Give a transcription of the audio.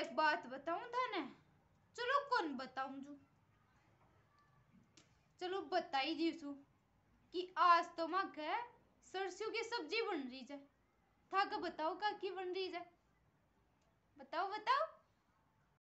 एक बात बताऊं थाने चलो कौन बताऊं चलो बताई दीसू कि आज तो माँ के सरसों की सब्जी बन रही है था का बताओ का की बन रही है बताओ बताओ